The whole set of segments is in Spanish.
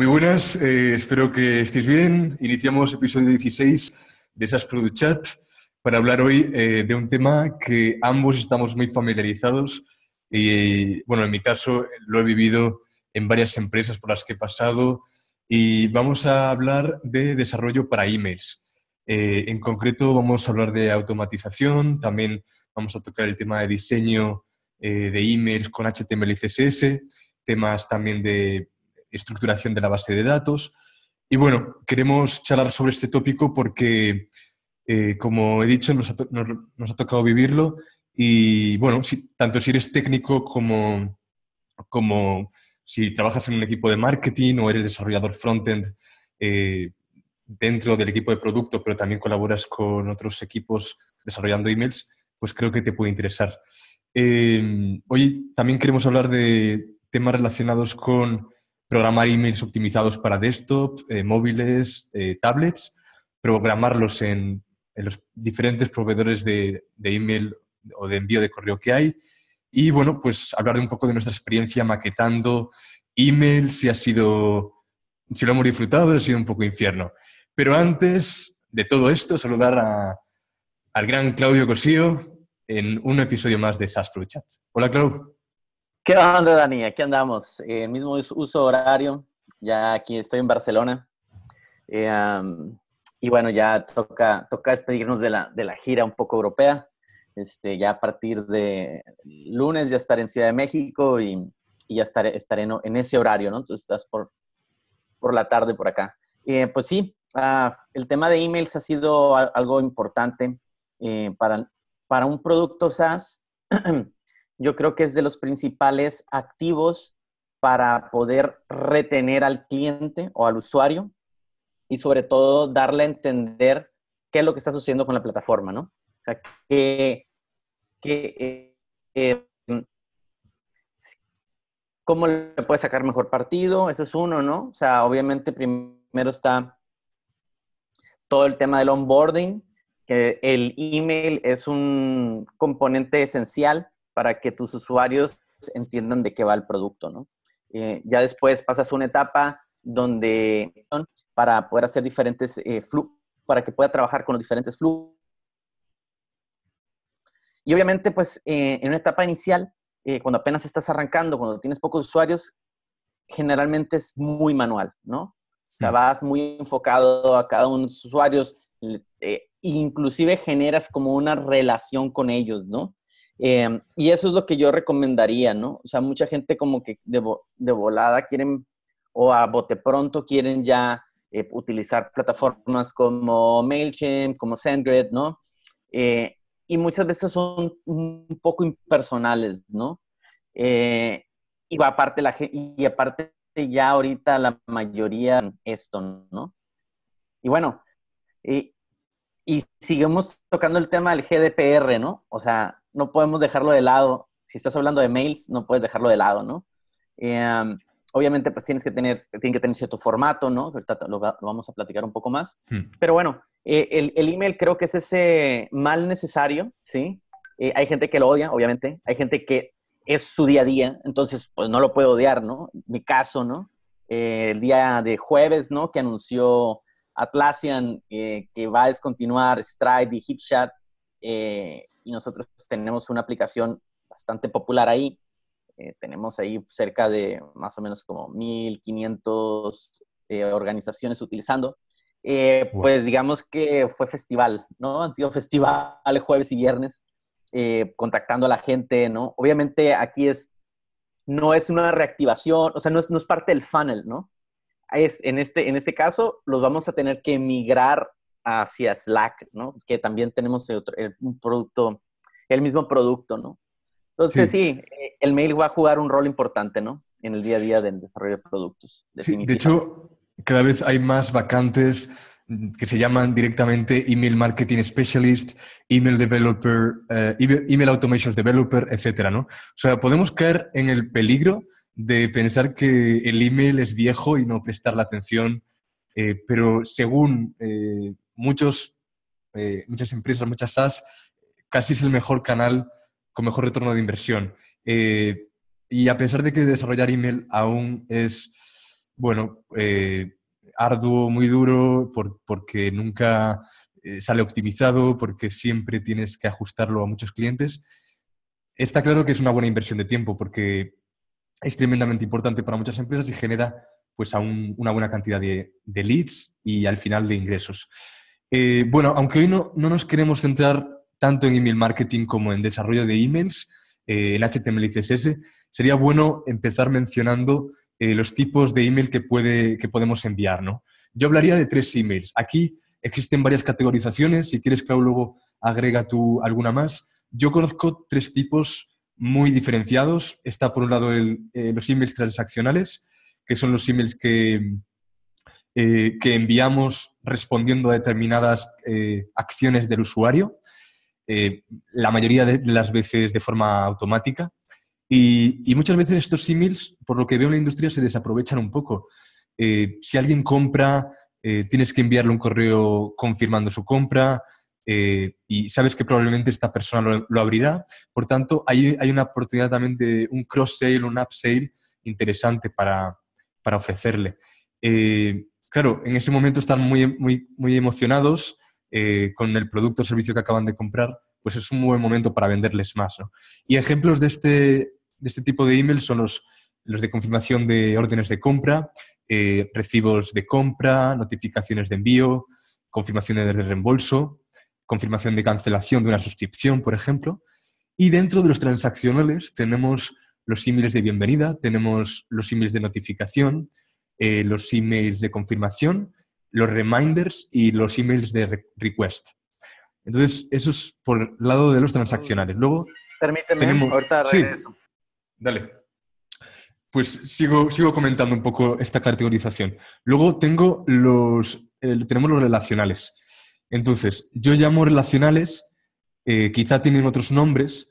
Muy buenas, eh, espero que estéis bien. Iniciamos episodio 16 de esas Product Chat para hablar hoy eh, de un tema que ambos estamos muy familiarizados y, bueno, en mi caso lo he vivido en varias empresas por las que he pasado y vamos a hablar de desarrollo para emails. Eh, en concreto vamos a hablar de automatización, también vamos a tocar el tema de diseño eh, de emails con HTML y CSS, temas también de estructuración de la base de datos. Y bueno, queremos charlar sobre este tópico porque, eh, como he dicho, nos ha, tocado vivirlo y bueno, si, tanto si eres técnico como, como si trabajas en un equipo de marketing o eres desarrollador frontend end eh, dentro del equipo de producto, pero también colaboras con otros equipos desarrollando emails, pues creo que te puede interesar. Eh, hoy también queremos hablar de temas relacionados con programar emails optimizados para desktop, eh, móviles, eh, tablets, programarlos en, los diferentes proveedores de, email o de envío de correo que hay. Y bueno, pues hablar un poco de nuestra experiencia maquetando emails. si ha sido, si lo hemos disfrutado, ha sido un poco infierno. Pero antes de todo esto, saludar al gran Claudio Cosío en un episodio más de SAS Chat. Hola, Claudio. ¿Qué onda, Dani? qué andamos. el eh, mismo uso horario. Ya aquí estoy en Barcelona. Eh, y bueno, ya toca, toca despedirnos de la, de la gira un poco europea. Este, ya a partir de lunes ya estaré en Ciudad de México y, y ya estaré, estaré en, ese horario, ¿no? Entonces estás por, por la tarde por acá. Eh, pues sí, ah, el tema de emails ha sido algo importante para, para un producto SaaS. yo creo que es de los principales activos para poder retener al cliente o al usuario y sobre todo darle a entender qué es lo que está sucediendo con la plataforma, ¿no? O sea, que, eh, eh, cómo le puede sacar mejor partido, eso es uno, ¿no? O sea, obviamente primero está todo el tema del onboarding, que el email es un componente esencial para que tus usuarios entiendan de qué va el producto, ¿no? Eh, ya después pasas una etapa donde para poder hacer diferentes eh, flujos, para que pueda trabajar con los diferentes flujos. Y obviamente, pues eh, en una etapa inicial, cuando apenas estás arrancando, cuando tienes pocos usuarios, generalmente es muy manual, ¿no? O sea, vas muy enfocado a cada uno de tus usuarios, inclusive generas como una relación con ellos, ¿no? Em, y eso es lo que yo recomendaría, ¿no? O sea, mucha gente como que de, de volada quieren o a bote pronto quieren ya eh, utilizar plataformas como MailChimp, como SendGrid, ¿no? Eh, y muchas veces son un poco impersonales, ¿no? Eh, y, aparte la, y aparte ya ahorita la mayoría esto, ¿no? Y bueno, y, y sigamos tocando el tema del GDPR, ¿no? O sea, no podemos dejarlo de lado. Si estás hablando de mails, no puedes dejarlo de lado, ¿no? Em, obviamente, pues tienes que tener, que tener cierto formato, ¿no? Ahorita lo, vamos a platicar un poco más. Hmm. Pero bueno, e, el, email creo que es ese mal necesario, ¿sí? Eh, hay gente que lo odia, obviamente. Hay gente que es su día a día, entonces, pues no lo puedo odiar, ¿no? Mi caso, ¿no? Eh, el día de jueves, ¿no? Que anunció Atlassian eh, que va a descontinuar Stride y HipChat. Eh, y nosotros tenemos una aplicación bastante popular ahí. Eh, tenemos ahí cerca de más o menos como 1.500 eh, organizaciones utilizando. Eh, pues digamos que fue festival, ¿no? Han sido festivales jueves y viernes, contactando a la gente, ¿no? Obviamente aquí es, no es una reactivación, o sea, no es, no es parte del funnel, ¿no? Es, en, este, en este caso, los vamos a tener que migrar hacia Slack, ¿no? Que también tenemos un producto, el mismo producto, ¿no? Entonces, sí. Eh, el mail va a jugar un rol importante, ¿no? En el día a día del desarrollo de productos. Sí, de hecho, cada vez hay más vacantes que se llaman directamente Email Marketing Specialist, Email Developer, eh, Email Automation Developer, etcétera, ¿no? O sea, podemos caer en el peligro de pensar que el email es viejo y no prestar la atención, eh, pero según muchos, eh, muchas empresas, muchas SaaS, casi es el mejor canal con mejor retorno de inversión. Eh, y a pesar de que desarrollar email aún es, bueno, eh, arduo, muy duro, porque nunca sale optimizado, porque siempre tienes que ajustarlo a muchos clientes, está claro que es una buena inversión de tiempo porque es tremendamente importante para muchas empresas y genera pues aún una buena cantidad de leads y al final de ingresos. Eh, bueno, aunque hoy no, nos queremos centrar tanto en email marketing como en desarrollo de emails, eh, en HTML y CSS, sería bueno empezar mencionando eh, los tipos de email que, puede, que podemos enviar. ¿no? Yo hablaría de tres emails. Aquí existen varias categorizaciones. Si quieres, Claudio luego agrega tú alguna más. Yo conozco tres tipos muy diferenciados. Está por un lado eh, los emails transaccionales, que son los emails que, eh, que enviamos respondiendo a determinadas eh, acciones del usuario, eh, la mayoría de las veces de forma automática. Y, muchas veces estos emails, por lo que veo en la industria, se desaprovechan un poco. si alguien compra, tienes que enviarle un correo confirmando su compra y sabes que probablemente esta persona lo, abrirá. Por tanto, hay, hay, una oportunidad también de un cross-sale, un up-sale interesante para, ofrecerle claro, en ese momento están muy, muy, muy emocionados eh, con el producto o servicio que acaban de comprar, pues es un buen momento para venderles más. Y ejemplos de este, de este tipo de emails son los, los de confirmación de órdenes de compra, eh, recibos de compra, notificaciones de envío, confirmaciones de reembolso, confirmación de cancelación de una suscripción, por ejemplo. Y dentro de los transaccionales tenemos los emails de bienvenida, tenemos los emails de notificación, eh, los emails de confirmación, los reminders y los emails de request. Entonces, eso es por el lado de los transaccionales. Luego, Permíteme, ahorita Sí. Dale. Pues sigo, sigo comentando un poco esta categorización. Luego tengo los, eh, tenemos los relacionales. Entonces, yo llamo relacionales, eh, quizá tienen otros nombres,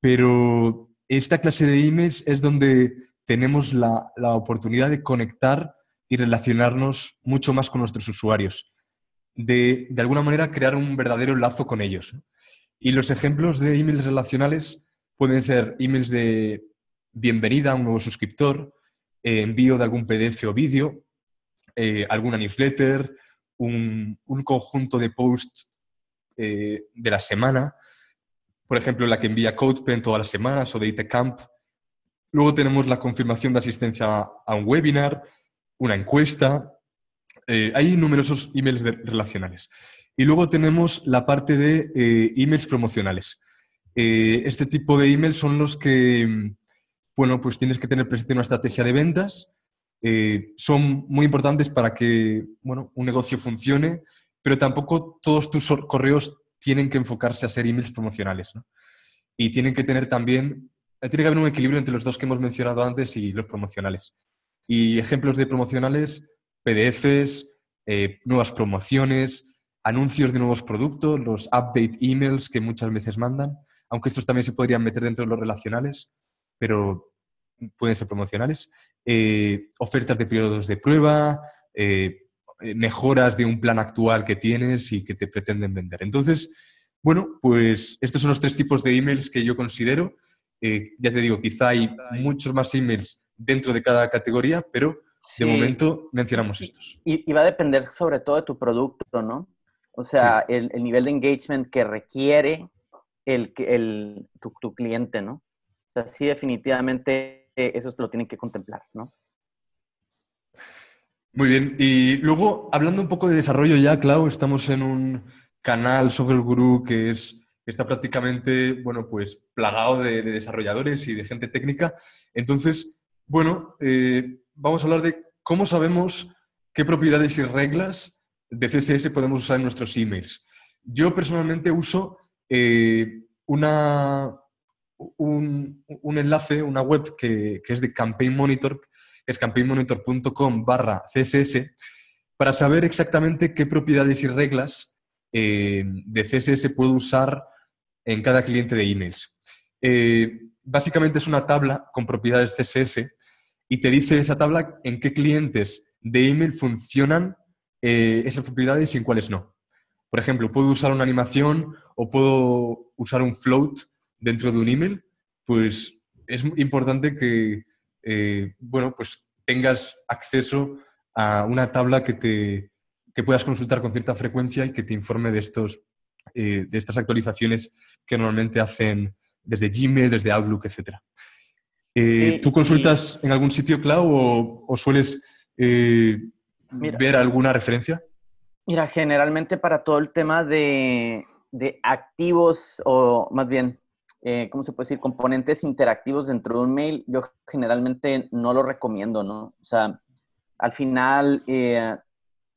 pero esta clase de emails es donde tenemos la, oportunidad de conectar y relacionarnos mucho más con nuestros usuarios, de, alguna manera crear un verdadero lazo con ellos. Y los ejemplos de emails relacionales pueden ser emails de bienvenida a un nuevo suscriptor, eh, envío de algún PDF o vídeo, eh, alguna newsletter, un, conjunto de posts eh, de la semana, por ejemplo, la que envía CodePen todas las semanas o de Camp Luego tenemos la confirmación de asistencia a un webinar, una encuesta. Eh, hay numerosos emails relacionales. Y luego tenemos la parte de eh, emails promocionales. Eh, este tipo de emails son los que, bueno, pues tienes que tener presente una estrategia de ventas. son muy importantes para que, bueno, un negocio funcione, pero tampoco todos tus correos tienen que enfocarse a ser emails promocionales. Y tienen que tener también eh, tiene que haber un equilibrio entre los dos que hemos mencionado antes y los promocionales. Y ejemplos de promocionales, PDFs, eh, nuevas promociones, anuncios de nuevos productos, los update emails que muchas veces mandan, aunque estos también se podrían meter dentro de los relacionales, pero pueden ser promocionales. Eh, ofertas de periodos de prueba, mejoras de un plan actual que tienes y que te pretenden vender. Entonces, bueno, pues estos son los tres tipos de emails que yo considero. Eh, ya te digo, quizá hay muchos más emails dentro de cada categoría, pero de momento mencionamos estos. Y, va a depender sobre todo de tu producto, ¿no? O sea, el, nivel de engagement que requiere el, el tu, tu, cliente, ¿no? O sea, sí, definitivamente eh, eso lo tienen que contemplar, ¿no? Muy bien. Y luego, hablando un poco de desarrollo ya, Clau, estamos en un canal Software Guru que es está prácticamente, bueno, pues plagado de, desarrolladores y de gente técnica. Entonces, bueno, eh, vamos a hablar de cómo sabemos qué propiedades y reglas de CSS podemos usar en nuestros emails. Yo personalmente uso eh, una, un, enlace, una web que, es de Campaign Monitor, que es campaignmonitor.com barra CSS, para saber exactamente qué propiedades y reglas eh, de CSS puedo usar en cada cliente de emails. Eh, básicamente es una tabla con propiedades CSS y te dice esa tabla en qué clientes de email funcionan eh, esas propiedades y en cuáles no. Por ejemplo, puedo usar una animación o puedo usar un float dentro de un email. Pues es importante que eh, bueno, pues tengas acceso a una tabla que, te, que puedas consultar con cierta frecuencia y que te informe de estos eh, de estas actualizaciones que normalmente hacen desde Gmail, desde Outlook, etc. Eh, ¿Tú consultas en algún sitio, Clau, o, sueles eh, ver alguna referencia? Mira, generalmente para todo el tema de, activos, o más bien, ¿cómo se puede decir? Componentes interactivos dentro de un mail, yo generalmente no lo recomiendo, ¿no? O sea, al final,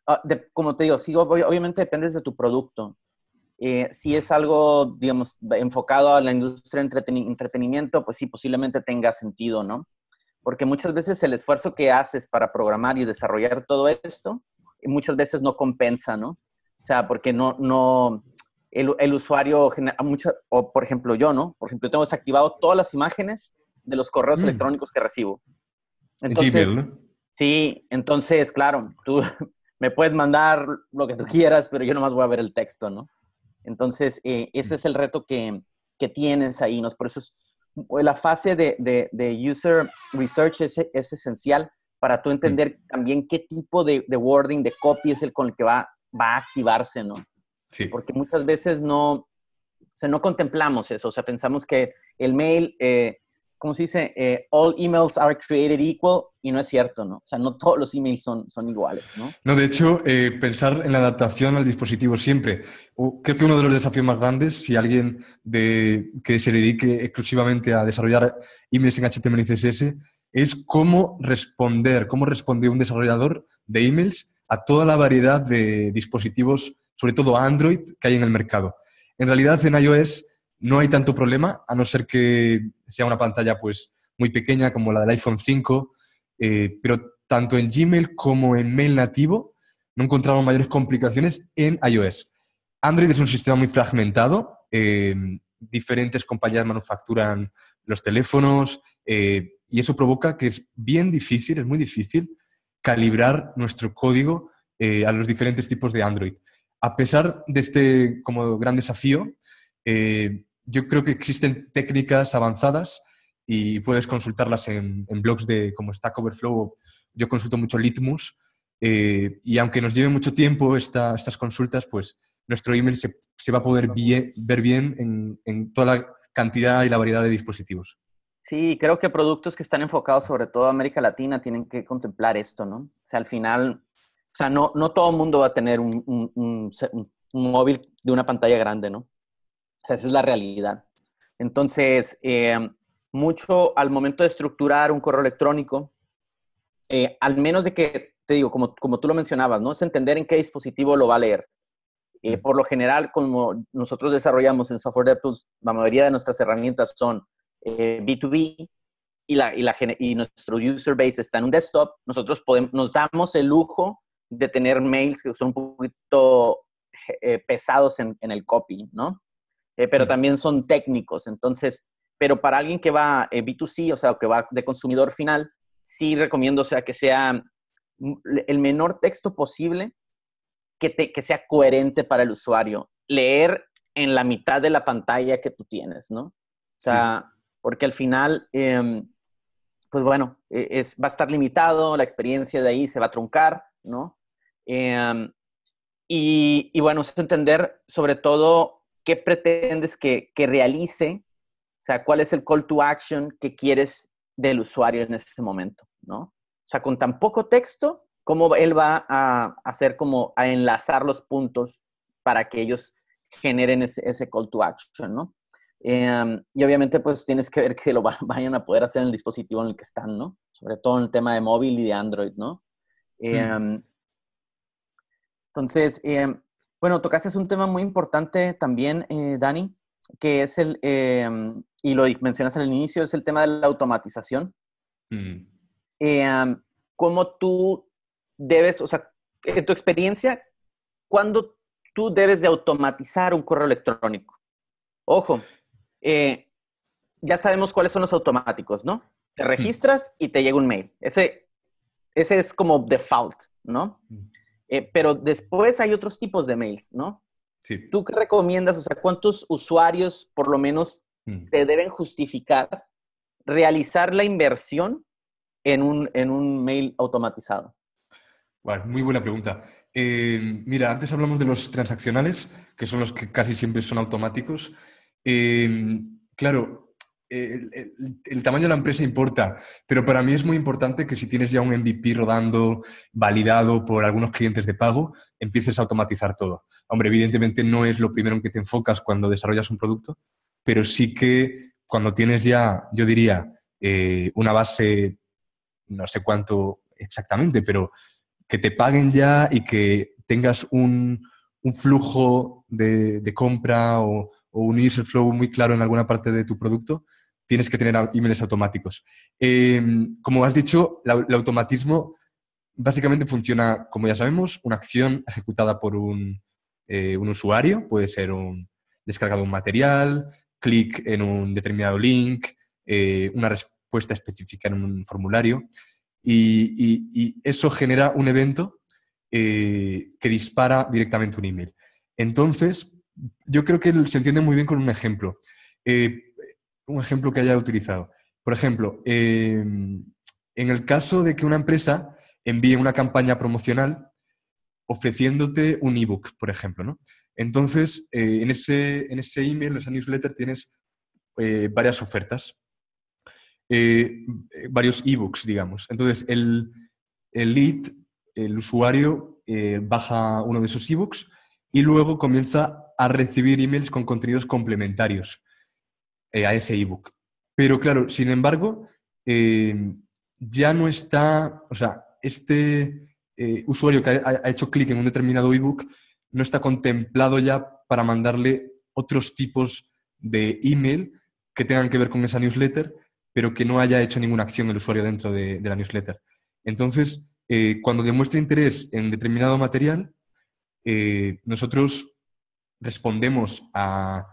ah, como te digo, sí, obviamente depende de tu producto. Eh, si es algo, digamos, enfocado a la industria de entretenimiento, pues sí, posiblemente tenga sentido, ¿no? Porque muchas veces el esfuerzo que haces para programar y desarrollar todo esto, eh, muchas veces no compensa, ¿no? O sea, porque no, no, el, el usuario, o por ejemplo yo, ¿no? Por ejemplo, tengo desactivado todas las imágenes de los correos mm. electrónicos que recibo. Entonces, Sí, entonces, claro, tú me puedes mandar lo que tú quieras, pero yo nomás voy a ver el texto, ¿no? Entonces, eh, ese mm. es el reto que, que tienes ahí, ¿no? Por eso es, pues, la fase de, de, user research es, es, esencial para tú entender también qué tipo de, de, wording, de copy es el con el que va, va a activarse, ¿no? Sí. Porque muchas veces no, o sea, no contemplamos eso, o sea, pensamos que el mail eh, como se dice? Eh, all emails are created equal y no es cierto, ¿no? O sea, no todos los emails son, son iguales, ¿no? No, de hecho, eh, pensar en la adaptación al dispositivo siempre. Creo que uno de los desafíos más grandes, si alguien de, que se dedique exclusivamente a desarrollar emails en HTML y CSS, es cómo responder, cómo responde un desarrollador de emails a toda la variedad de dispositivos, sobre todo Android, que hay en el mercado. En realidad, en iOS no hay tanto problema, a no ser que sea una pantalla pues, muy pequeña como la del iPhone 5, eh, pero tanto en Gmail como en Mail nativo no encontramos mayores complicaciones en iOS. Android es un sistema muy fragmentado, em, diferentes compañías manufacturan los teléfonos eh, y eso provoca que es bien difícil, es muy difícil calibrar nuestro código eh, a los diferentes tipos de Android. A pesar de este como gran desafío, yo creo que existen técnicas avanzadas y puedes consultarlas en, blogs de como Stack Overflow. Yo consulto mucho Litmus eh, y aunque nos lleve mucho tiempo estas consultas, pues nuestro email se, va a poder ver bien en, toda la cantidad y la variedad de dispositivos. Sí, creo que productos que están enfocados sobre todo a América Latina tienen que contemplar esto, ¿no? O sea, al final, o sea, no, todo el mundo va a tener un móvil de una pantalla grande, ¿no? esa es la realidad. Entonces, eh, mucho al momento de estructurar un correo electrónico, eh, al menos de que, te digo, como, tú lo mencionabas, ¿no? Es entender en qué dispositivo lo va a leer. Eh, por lo general, como nosotros desarrollamos en Software DevTools, la mayoría de nuestras herramientas son B2B y, la, y, nuestro user base está en un desktop. Nosotros podemos, nos damos el lujo de tener mails que son un poquito pesados en, en el copy, ¿no? Eh, pero también son técnicos. Entonces, pero para alguien que va eh, B2C, o sea, que va de consumidor final, sí recomiendo, o sea, que sea el menor texto posible, que, sea coherente para el usuario. Leer en la mitad de la pantalla que tú tienes, ¿no? O sea, porque al final, em, pues bueno, e, es, va a estar limitado, la experiencia de ahí se va a truncar, ¿no? Em, y, y, bueno, es entender sobre todo qué pretendes que, que realice, o sea, cuál es el call to action que quieres del usuario en ese momento, ¿no? O sea, con tan poco texto, ¿cómo él va a hacer como a enlazar los puntos para que ellos generen ese, call to action, ¿no? Em, y obviamente, pues tienes que ver que lo vayan a poder hacer en el dispositivo en el que están, ¿no? Sobre todo en el tema de móvil y de Android, ¿no? Em, entonces, em, bueno, tocaste un tema muy importante también, eh, Dani, que es el, em, y lo mencionas al inicio, es el tema de la automatización. Mm. Eh, ¿Cómo tú debes, o sea, en tu experiencia, cuándo tú debes de automatizar un correo electrónico? Ojo, eh, ya sabemos cuáles son los automáticos, ¿no? Te mm. registras y te llega un mail. Ese, ese es como default, ¿no? Mm. Eh, pero después hay otros tipos de mails, ¿no? Sí. ¿Tú qué recomiendas? O sea, ¿cuántos usuarios por lo menos mm. te deben justificar realizar la inversión en un, mail automatizado? Bueno, muy buena pregunta. Eh, mira, antes hablamos de los transaccionales, que son los que casi siempre son automáticos. Eh, claro, el, tamaño de la empresa importa, pero para mí es muy importante que si tienes ya un MVP rodando, validado por algunos clientes de pago, empieces a automatizar todo. Hombre, evidentemente no es lo primero en que te enfocas cuando desarrollas un producto, pero sí que cuando tienes ya, yo diría, eh, una base, no sé cuánto exactamente, pero que te paguen ya y que tengas un, flujo de, compra o, o un user flow muy claro en alguna parte de tu producto, tienes que tener emails automáticos. Em, como has dicho, el automatismo básicamente funciona, como ya sabemos, una acción ejecutada por un, eh, usuario, puede ser un descargado un material, clic en un determinado link, eh, una respuesta específica en un formulario, y, eso genera un evento eh, que dispara directamente un email. Entonces, yo creo que se entiende muy bien con un ejemplo un ejemplo que haya utilizado. Por ejemplo, em, en el caso de que una empresa envíe una campaña promocional ofreciéndote un ebook, por ejemplo, ¿no? Entonces, eh, en, ese, en ese email, en esa newsletter, tienes eh, varias ofertas, eh, varios ebooks, digamos. Entonces, el, el lead, el usuario, baja uno de esos ebooks y luego comienza a recibir emails con contenidos complementarios eh, a ese ebook. Pero claro, sin embargo, eh, ya no está, o sea, este eh, usuario que ha, hecho clic en un determinado ebook no está contemplado ya para mandarle otros tipos de email que tengan que ver con esa newsletter, pero que no haya hecho ninguna acción el usuario dentro de, la newsletter. Entonces, cuando demuestra interés en determinado material, nosotros respondemos a,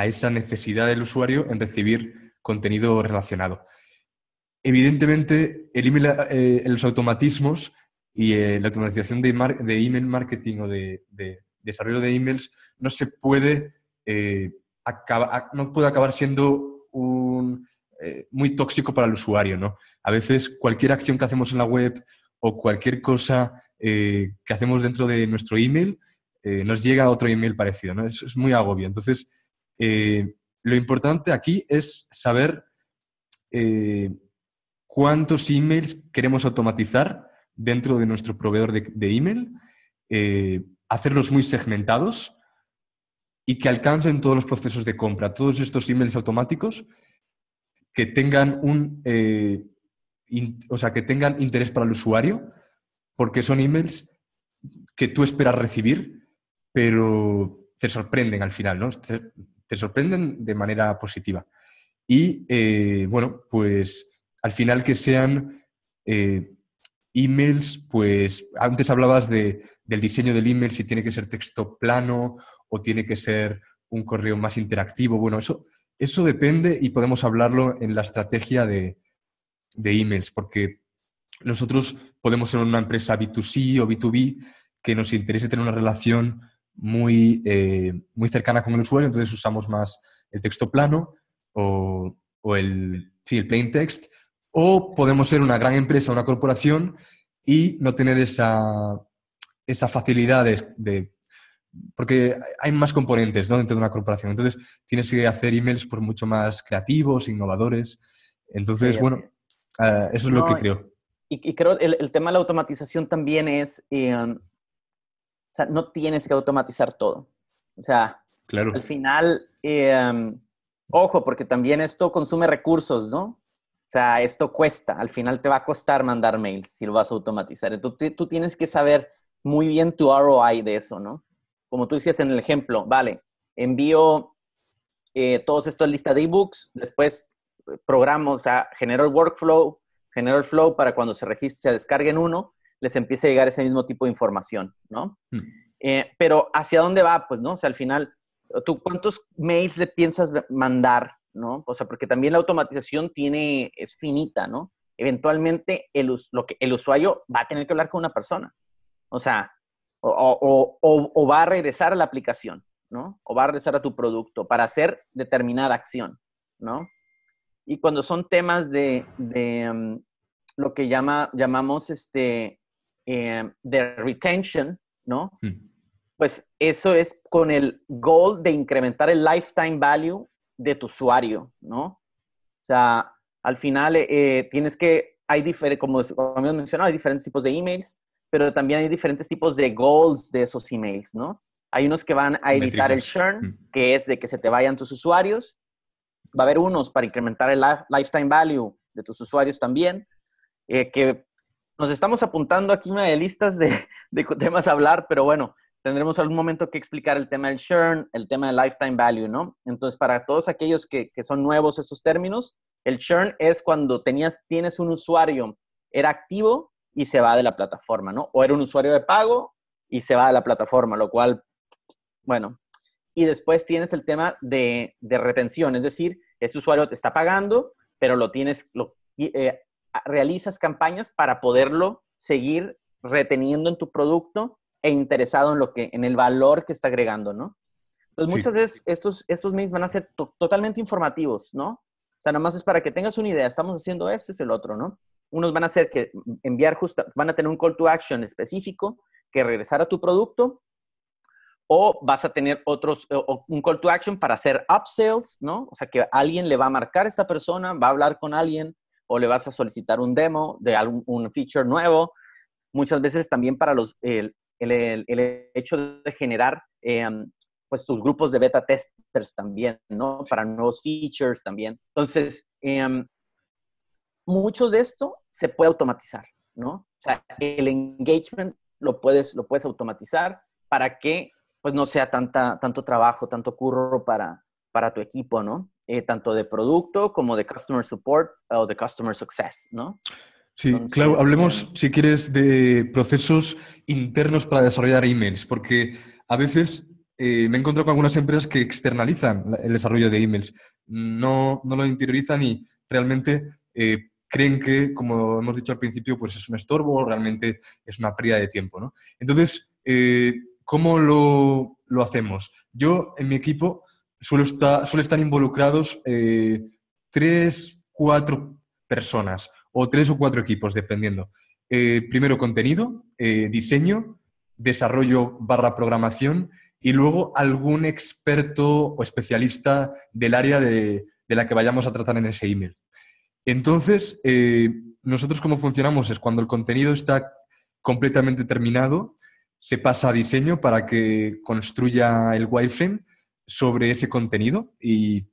a esa necesidad del usuario en recibir contenido relacionado. Evidentemente, elimina eh, los automatismos y eh, la automatización de, de, email marketing o de, desarrollo de emails no se puede, eh, no puede acabar siendo un, muy tóxico para el usuario. ¿no? A veces cualquier acción que hacemos en la web o cualquier cosa que hacemos dentro de nuestro email nos llega a otro email parecido. ¿no? es muy agobio. Entonces, eh, lo importante aquí es saber eh, cuántos emails queremos automatizar dentro de nuestro proveedor de, email, eh, hacerlos muy segmentados y que alcancen todos los procesos de compra, todos estos emails automáticos que tengan un, o sea, que tengan interés para el usuario, porque son emails que tú esperas recibir, pero te sorprenden al final, ¿no? te sorprenden de manera positiva. Y eh, bueno, pues al final que sean eh, emails, pues antes hablabas del diseño del email, si tiene que ser texto plano o tiene que ser un correo más interactivo. Bueno, eso, eso depende y podemos hablarlo en la estrategia de, de emails, porque nosotros podemos ser una empresa B2C o B2B que nos interese tener una relación muy, eh, muy cercana con el usuario, entonces usamos más el texto plano o, el, sí, plain text, o podemos ser una gran empresa, una corporación y no tener esa, esa facilidad de, Porque hay más componentes ¿no? dentro de una corporación, entonces tienes que hacer emails por mucho más creativos, innovadores. Entonces, bueno, ah, eso es lo que creo. Y, creo el, el tema de la automatización también es... Em, o sea, no tienes que automatizar todo. O sea, claro. al final, em, ojo, porque también esto consume recursos, ¿no? O sea, esto cuesta. Al final te va a costar mandar mails si lo vas a automatizar. Entonces, tú tienes que saber muy bien tu ROI de eso, ¿no? Como tú decías en el ejemplo, vale, envío eh, todos estos estas listas de ebooks, después eh, programo, o sea, genero el workflow, genero el flow para cuando se registre, se descarguen uno, les empiece a llegar ese mismo tipo de información, ¿no? Hmm. Eh, pero ¿hacia dónde va? Pues, ¿no? O sea, al final, ¿tú cuántos mails le piensas mandar, ¿no? O sea, porque también la automatización tiene, es finita, ¿no? Eventualmente el, lo que, el usuario va a tener que hablar con una persona, o sea, o, va a regresar a la aplicación, ¿no? O va a regresar a tu producto para hacer determinada acción, ¿no? Y cuando son temas de, mm, lo que llama, llamamos este, Em, de retention, ¿no? Hmm. Pues eso es con el goal de incrementar el lifetime value de tu usuario, ¿no? O sea, al final eh, tienes que, hay diferentes, como, hemos mencionado, hay diferentes tipos de emails, pero también hay diferentes tipos de goals de esos emails, ¿no? Hay unos que van a evitar el churn, hmm. que es de que se te vayan tus usuarios. Va a haber unos para incrementar el lifetime value de tus usuarios también, eh, que nos estamos apuntando aquí una de listas de, temas a hablar, pero bueno, tendremos algún momento que explicar el tema del churn, el tema del lifetime value, ¿no? Entonces, para todos aquellos que, son nuevos estos términos, el churn es cuando tenías, tienes un usuario, era activo y se va de la plataforma, ¿no? O era un usuario de pago y se va de la plataforma, lo cual, bueno. Y después tienes el tema de, retención, es decir, ese usuario te está pagando, pero lo tienes, lo, eh, realizas campañas para poderlo seguir reteniendo en tu producto e interesado en lo que, en el valor que está agregando, ¿no? Entonces, muchas veces estos, estos mails van a ser totalmente informativos, ¿no? O sea, nomás es para que tengas una idea, estamos haciendo esto, es el otro, ¿no? Unos van a ser que enviar justo, van a tener un call to action específico que regresar a tu producto o vas a tener otros, un call to action para hacer upsells, ¿no? O sea, que alguien le va a marcar a esta persona, va a hablar con alguien, o le vas a solicitar un demo de algún un feature nuevo. Muchas veces también para los, el, hecho de generar em, pues tus grupos de beta testers también, ¿no? Para nuevos features también. Entonces, eh, em, muchos de esto se puede automatizar, ¿no? O sea, el engagement lo puedes, lo puedes automatizar para que pues no sea tanta, tanto trabajo, tanto curro para, para tu equipo, ¿no? Eh, tanto de producto como de customer support o de customer success, ¿no? Sí, claro, hablemos, eh, si quieres, de procesos internos para desarrollar emails, porque a veces eh, me encuentro con algunas empresas que externalizan el desarrollo de emails, no, no lo interiorizan y realmente creen que, como hemos dicho al principio, pues es un estorbo, realmente es una pérdida de tiempo. ¿no? Entonces, ¿cómo lo, lo, hacemos? Yo, en mi equipo, suele, estar, involucrados eh, tres, cuatro personas o tres o cuatro equipos, dependiendo. Eh, primero contenido, eh, diseño, desarrollo barra programación y luego algún experto o especialista del área de, la que vayamos a tratar en ese email. Entonces, nosotros cómo funcionamos es cuando el contenido está completamente terminado, se pasa a diseño para que construya el wireframe sobre ese contenido y,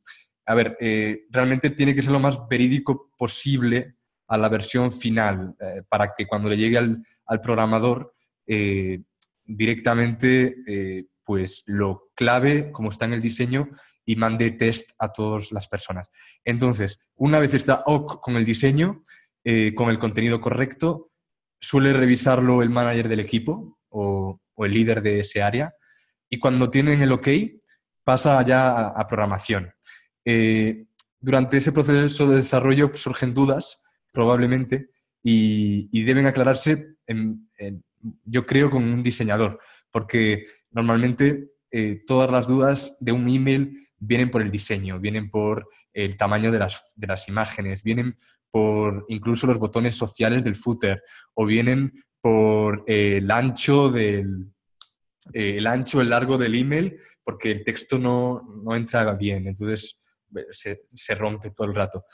a ver, eh, realmente tiene que ser lo más verídico posible a la versión final eh, para que cuando le llegue al, programador eh, directamente pues lo clave como está en el diseño y mande test a todas las personas. Entonces, una vez está OK con el diseño, con el contenido correcto, suele revisarlo el manager del equipo o, o el líder de ese área y cuando tienen el OK, pasa ya a, programación. Eh, durante ese proceso de desarrollo surgen dudas, probablemente, y, deben aclararse, yo creo, con un diseñador, porque normalmente eh, todas las dudas de un email vienen por el diseño, vienen por el tamaño de las, imágenes, vienen por incluso los botones sociales del footer o vienen por el ancho del eh, el ancho, el largo del email porque el texto no, no entra bien, entonces se, rompe todo el rato.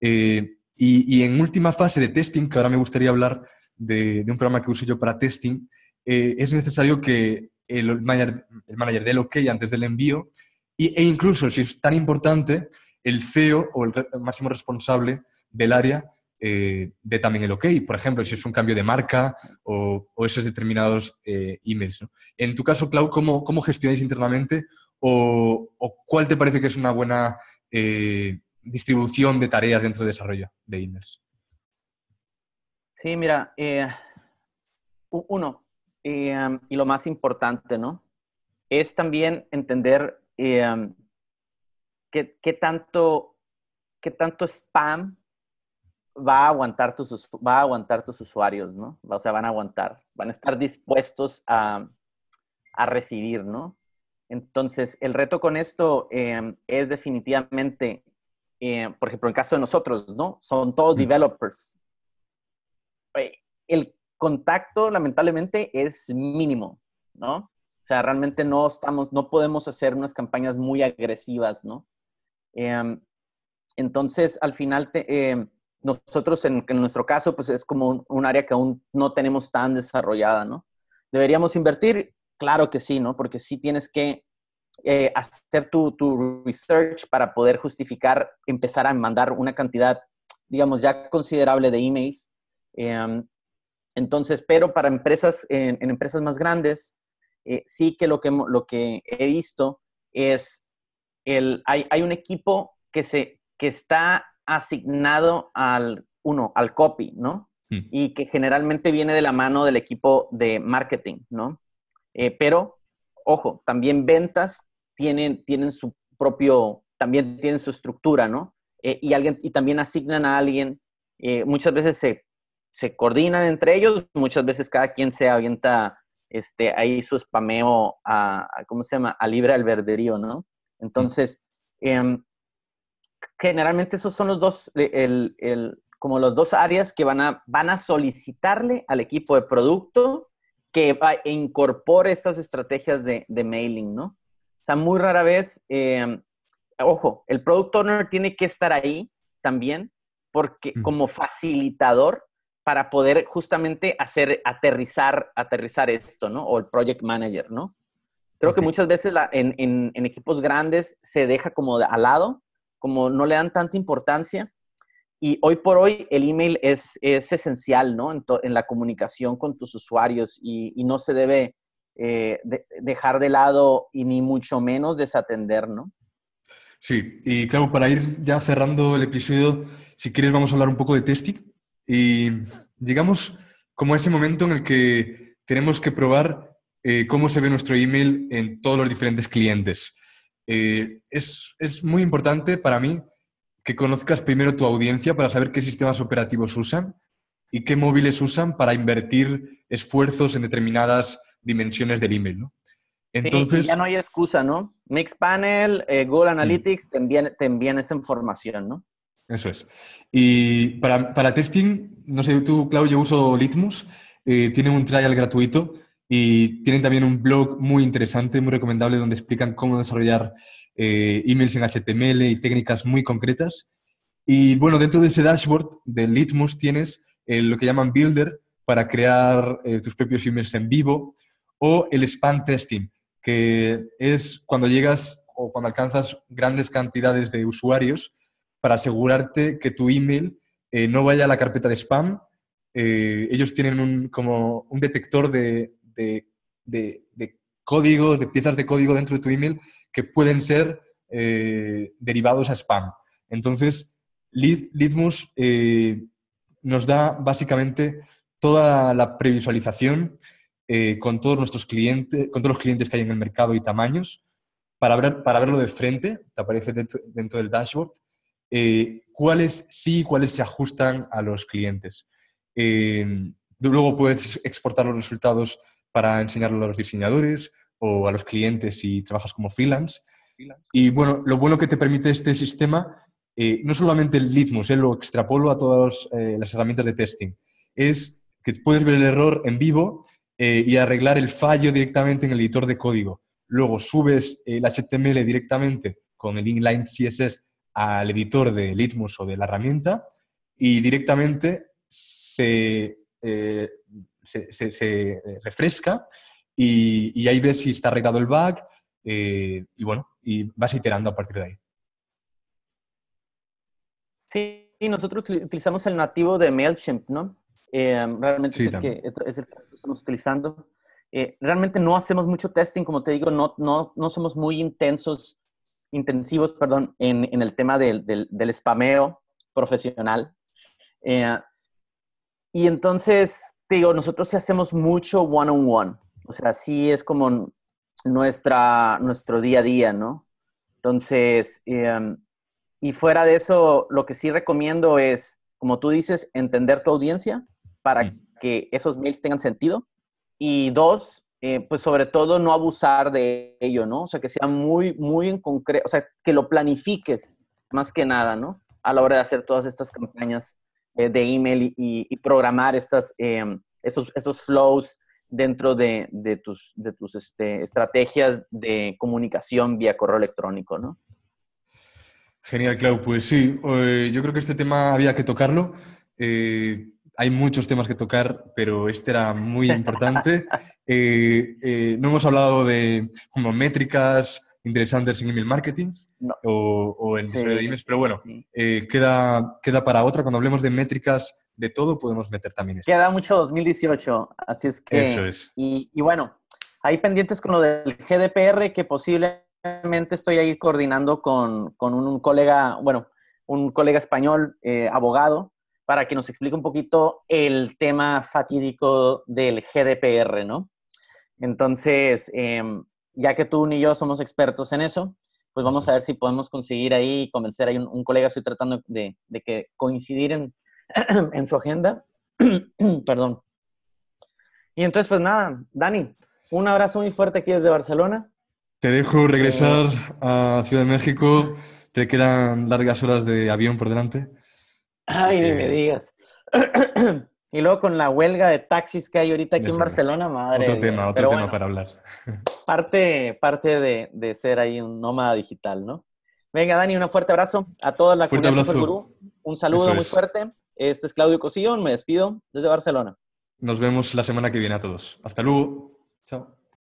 Eh, y, en última fase de testing, que ahora me gustaría hablar de, un programa que uso yo para testing, eh, es necesario que el manager, el manager OK antes del envío e incluso, si es tan importante, el CEO o el máximo responsable del área eh, de también el OK, por ejemplo, si es un cambio de marca o, esos determinados eh, emails. En tu caso, Clau, ¿cómo, cómo gestionáis internamente o, cuál te parece que es una buena eh, distribución de tareas dentro de desarrollo de emails? Sí, mira, uno, y lo más importante, ¿no? Es también entender qué, tanto, qué tanto spam va a aguantar tus, va a aguantar tus usuarios, ¿no? O sea, van a aguantar, van a estar dispuestos a, a recibir, ¿no? Entonces, el reto con esto em, es definitivamente, em, por ejemplo, en el caso de nosotros, ¿no? Son todos developers. Eh, el contacto, lamentablemente, es mínimo, ¿no? O sea, realmente no estamos, no podemos hacer unas campañas muy agresivas, ¿no? Em, entonces, al final, te, nosotros en, nuestro caso, pues es como un, área que aún no tenemos tan desarrollada, ¿no? ¿Deberíamos invertir? Claro que sí, ¿no? Porque sí tienes que eh, hacer tu, tu, research para poder justificar, empezar a mandar una cantidad, digamos, ya considerable de emails. Em, entonces, pero para empresas, en, empresas más grandes, eh, sí que lo, que lo que he visto es, el, hay, hay un equipo que, se, que está asignado al, uno, al copy, ¿no? Mm. Y que generalmente viene de la mano del equipo de marketing, ¿no? Eh, pero, ojo, también ventas tienen, tienen su propio, también tienen su estructura, ¿no? Eh, y, alguien, y también asignan a alguien, eh, muchas veces se, se coordinan entre ellos, muchas veces cada quien se avienta este, ahí su spameo a, ¿cómo se llama? A libre Verderío, ¿no? Mm. Entonces, eh, generalmente esos son los dos, eh, como los dos áreas que van a, van a solicitarle al equipo de producto que va, e incorpore estas estrategias de, mailing, ¿no? O sea, muy rara vez, em, ojo, el product owner tiene que estar ahí también, porque como facilitador para poder justamente hacer aterrizar, aterrizar esto, ¿no? O el project manager, ¿no? Creo que muchas veces en, en, equipos grandes se deja como de, al lado como no le dan tanta importancia. Y hoy por hoy el email es, esencial, ¿no? En, la comunicación con tus usuarios y, no se debe eh, dejar de lado y ni mucho menos desatender, ¿no? Sí, y claro, para ir ya cerrando el episodio, si quieres vamos a hablar un poco de testing. Y llegamos como a ese momento en el que tenemos que probar eh, cómo se ve nuestro email en todos los diferentes clientes. Eh, es, muy importante para mí que conozcas primero tu audiencia para saber qué sistemas operativos usan y qué móviles usan para invertir esfuerzos en determinadas dimensiones del email, ¿no? Entonces, ya no hay excusa, ¿no? Mixpanel, eh, Google Analytics te, envían, esa información, ¿no? Eso es. Y para, testing, no sé, tú, Claudio, yo uso Litmus, eh, tiene un trial gratuito y tienen también un blog muy interesante, muy recomendable, donde explican cómo desarrollar eh, emails en HTML y técnicas muy concretas. Y bueno, dentro de ese dashboard de Litmus tienes eh, lo que llaman Builder para crear eh, tus propios emails en vivo o el spam testing, que es cuando llegas o cuando alcanzas grandes cantidades de usuarios para asegurarte que tu email no vaya a la carpeta de spam. ellos tienen como un detector de de, códigos, de piezas de código dentro de tu email que pueden ser eh, derivados a spam. Entonces, Litmus eh, nos da básicamente toda la previsualización eh, con todos nuestros clientes, con todos los clientes que hay en el mercado y tamaños, para, para verlo de frente, te aparece dentro, del dashboard, cuáles sí y cuáles se ajustan a los clientes. luego puedes exportar los resultados para enseñarlo a los diseñadores o a los clientes si trabajas como freelance. Y bueno, lo bueno que te permite este sistema, eh, no solamente el litmus, él lo extrapolo a todas eh, las herramientas de testing, es que puedes ver el error en vivo eh, y arreglar el fallo directamente en el editor de código. Luego subes el HTML directamente con el inline CSS al editor de litmus o de la herramienta y directamente se, se, eh, refresca y, ahí ves si está arreglado el bug eh, y bueno, y vas iterando a partir de ahí. Sí, y nosotros utilizamos el nativo de MailChimp, ¿no? Eh, realmente es, el que, estamos utilizando. realmente no hacemos mucho testing, como te digo, no, no, no somos muy intensos, intensivos, perdón, en, en el tema del, del, spameo profesional. y entonces, digo, nosotros sí hacemos mucho one-on-one. O sea, sí es como nuestra, nuestro día a día, ¿no? Entonces, em, y fuera de eso, lo que sí recomiendo es, como tú dices, entender tu audiencia para mm. que esos mails tengan sentido. Y dos, eh, pues sobre todo no abusar de ello, ¿no? O sea, que sea muy, muy en concreto, o sea, que lo planifiques más que nada, ¿no? A la hora de hacer todas estas campañas eh, de email y, programar estas, em, esos, esos flows dentro de, tus, de tus este, estrategias de comunicación vía correo electrónico, ¿no? Genial, Clau. Pues sí, eh, yo creo que este tema había que tocarlo. Eh, hay muchos temas que tocar, pero este era muy importante. no hemos hablado de como métricas, interesantes en email marketing o, en pero bueno, eh, queda, queda para otra. Cuando hablemos de métricas de todo, podemos meter también esto. Queda mucho 2018, así es que. Eso es. Y, bueno, hay pendientes con lo del GDPR, que posiblemente estoy ahí coordinando con, con un, colega, bueno, un colega español, eh, abogado, para que nos explique un poquito el tema fatídico del GDPR, ¿no? Entonces, em, ya que tú ni yo somos expertos en eso, pues vamos a ver si podemos conseguir ahí convencer a un, colega. Estoy tratando de, que coincidir en, su agenda. Perdón. Y entonces, pues nada, Dani, un abrazo muy fuerte aquí desde Barcelona. Te dejo eh, regresar a Ciudad de México. Te quedan largas horas de avión por delante. Ay, ni me eh, digas. Y luego con la huelga de taxis que hay ahorita aquí en Barcelona, madre. Otro tema, otro tema para hablar. Parte, parte de, ser ahí un nómada digital, ¿no? Venga, Dani, un fuerte abrazo a toda la comunidad de Gurú. Un saludo muy fuerte. Este es Claudio Cosillón, me despido desde Barcelona. Nos vemos la semana que viene a todos. Hasta luego. Chao.